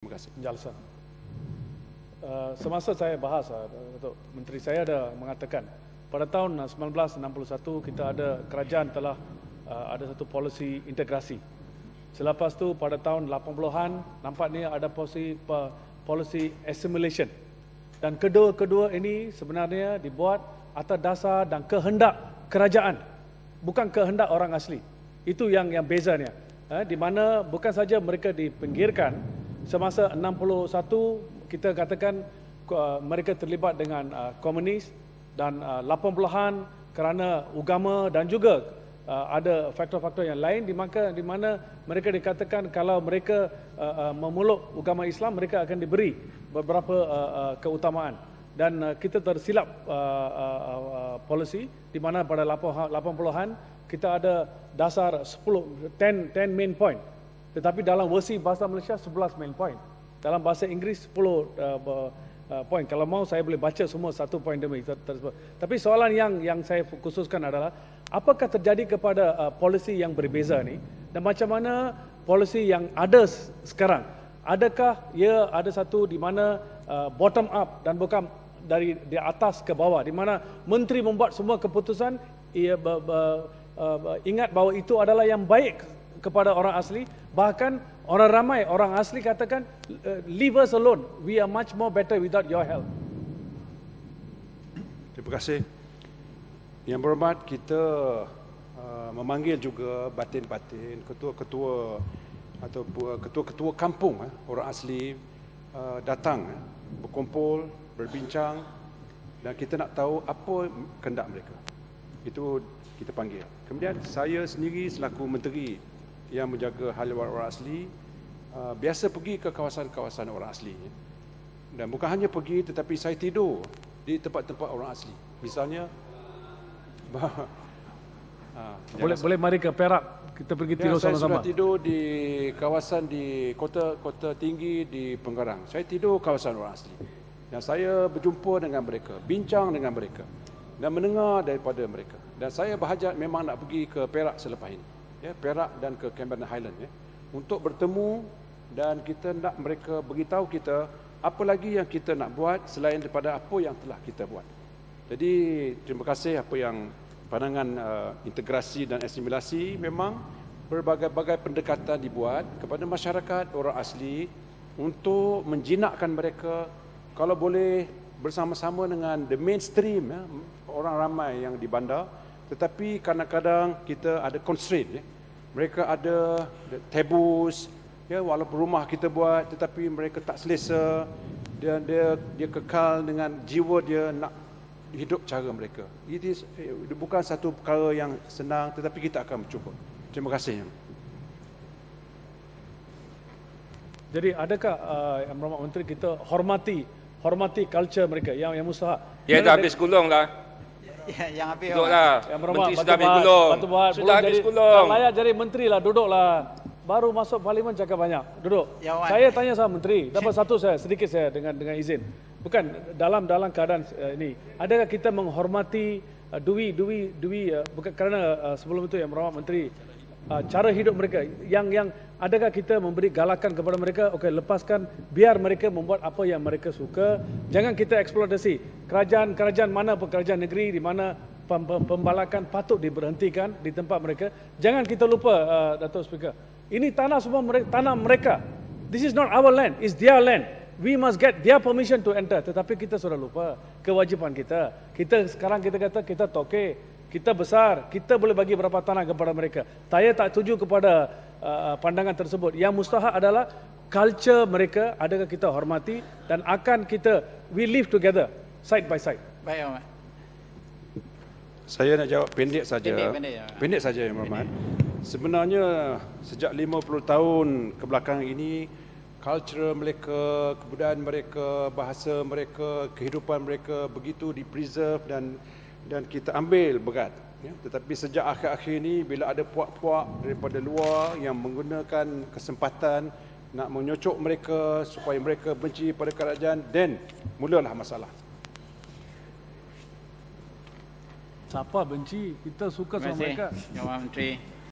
Terima kasih. Penjelasan. Uh, semasa saya bahas, uh, Menteri saya ada mengatakan pada tahun 1961 kita ada kerajaan telah uh, ada satu polisi integrasi. Selepas tu pada tahun 80-an nampaknya ada polisi uh, polisi assimilation. Dan kedua-kedua ini sebenarnya dibuat atas dasar dan kehendak kerajaan bukan kehendak orang asli. Itu yang yang bezanya. Eh, di mana bukan saja mereka dipinggirkan, semasa 61 kita katakan uh, mereka terlibat dengan uh, komunis dan uh, 80-an kerana agama dan juga uh, ada faktor-faktor yang lain di mana di mana mereka dikatakan kalau mereka uh, uh, memeluk agama Islam mereka akan diberi beberapa uh, uh, keutamaan dan uh, kita tersilap uh, uh, uh, polisi di mana pada 80-an kita ada dasar 10 10 10 main point tetapi dalam versi bahasa Malaysia 11 main point. Dalam bahasa Inggeris 10 uh, uh, point. Kalau mau saya boleh baca semua satu point demi tersebut. Tapi soalan yang yang saya khususkan adalah apakah terjadi kepada uh, eh, polisi yang berbeza ni dan macam mana polisi yang ada sekarang? Adakah ia ada satu di mana uh, bottom up dan bukan dari di atas ke bawah di mana menteri membuat semua keputusan ia ber, ber, uh, eh, ingat bahawa itu adalah yang baik kepada orang asli bahkan orang ramai orang asli katakan eh, leave us alone we are much more better without your help terima kasih yang berhormat kita uh, memanggil juga batin-batin ketua-ketua atau uh, ketua-ketua kampung eh, orang asli uh, datang eh, berkumpul berbincang dan kita nak tahu apa kendak mereka itu kita panggil. Kemudian saya sendiri selaku menteri yang menjaga haluan orang asli uh, biasa pergi ke kawasan-kawasan orang asli dan bukan hanya pergi tetapi saya tidur di tempat-tempat orang asli misalnya uh, boleh boleh mari ke Perak kita pergi ya, tidur ya, sama-sama saya sudah tidur di kawasan di kota-kota tinggi di Pengerang saya tidur kawasan orang asli dan saya berjumpa dengan mereka bincang dengan mereka dan mendengar daripada mereka dan saya berhajat memang nak pergi ke Perak selepas ini ya, Perak dan ke Cameron Highland ya, untuk bertemu dan kita nak mereka beritahu kita apa lagi yang kita nak buat selain daripada apa yang telah kita buat. Jadi terima kasih apa yang pandangan uh, integrasi dan asimilasi memang berbagai-bagai pendekatan dibuat kepada masyarakat orang asli untuk menjinakkan mereka kalau boleh bersama-sama dengan the mainstream ya, orang ramai yang di bandar tetapi kadang-kadang kita ada constraint ya. mereka ada tebus ya walaupun rumah kita buat tetapi mereka tak selesa Dia dia dia kekal dengan jiwa dia nak hidup cara mereka it is it eh, bukan satu perkara yang senang tetapi kita akan mencuba terima kasih jadi adakah uh, Yang Berhormat Menteri kita hormati hormati culture mereka yang yang musa ya dah habis kulung lah yang habis duduklah yang merumah, menteri sudah habis gulung sudah habis gulung layak jadi menteri lah duduklah baru masuk parlimen cakap banyak duduk ya, saya tanya sama menteri dapat satu saya sedikit saya dengan dengan izin bukan dalam dalam keadaan uh, ini adakah kita menghormati uh, eh, Dewi Dewi Dewi uh, eh, bukan kerana uh, sebelum itu yang merawat menteri uh, cara hidup mereka yang yang adakah kita memberi galakan kepada mereka okey lepaskan biar mereka membuat apa yang mereka suka jangan kita eksploitasi kerajaan-kerajaan mana pun kerajaan negeri di mana pembalakan patut diberhentikan di tempat mereka jangan kita lupa uh, Datuk Speaker ini tanah semua mereka tanah mereka this is not our land is their land we must get their permission to enter tetapi kita sudah lupa kewajipan kita kita sekarang kita kata kita toke kita besar, kita boleh bagi berapa tanah kepada mereka. Saya tak tuju kepada uh, uh, pandangan tersebut. Yang mustahak adalah culture mereka adakah kita hormati dan akan kita we live together side by side. Baik, Ahmad. Saya nak jawab pendek saja. Pendek ya. saja, Imam ya, Rahman. Sebenarnya sejak 50 tahun ke ini culture mereka, kebudayaan mereka, bahasa mereka, kehidupan mereka begitu di preserve dan dan kita ambil berat ya tetapi sejak akhir-akhir ini bila ada puak-puak daripada luar yang menggunakan kesempatan nak menyocok mereka supaya mereka benci pada kerajaan dan mulalah masalah siapa benci kita suka sama mereka Terima Menteri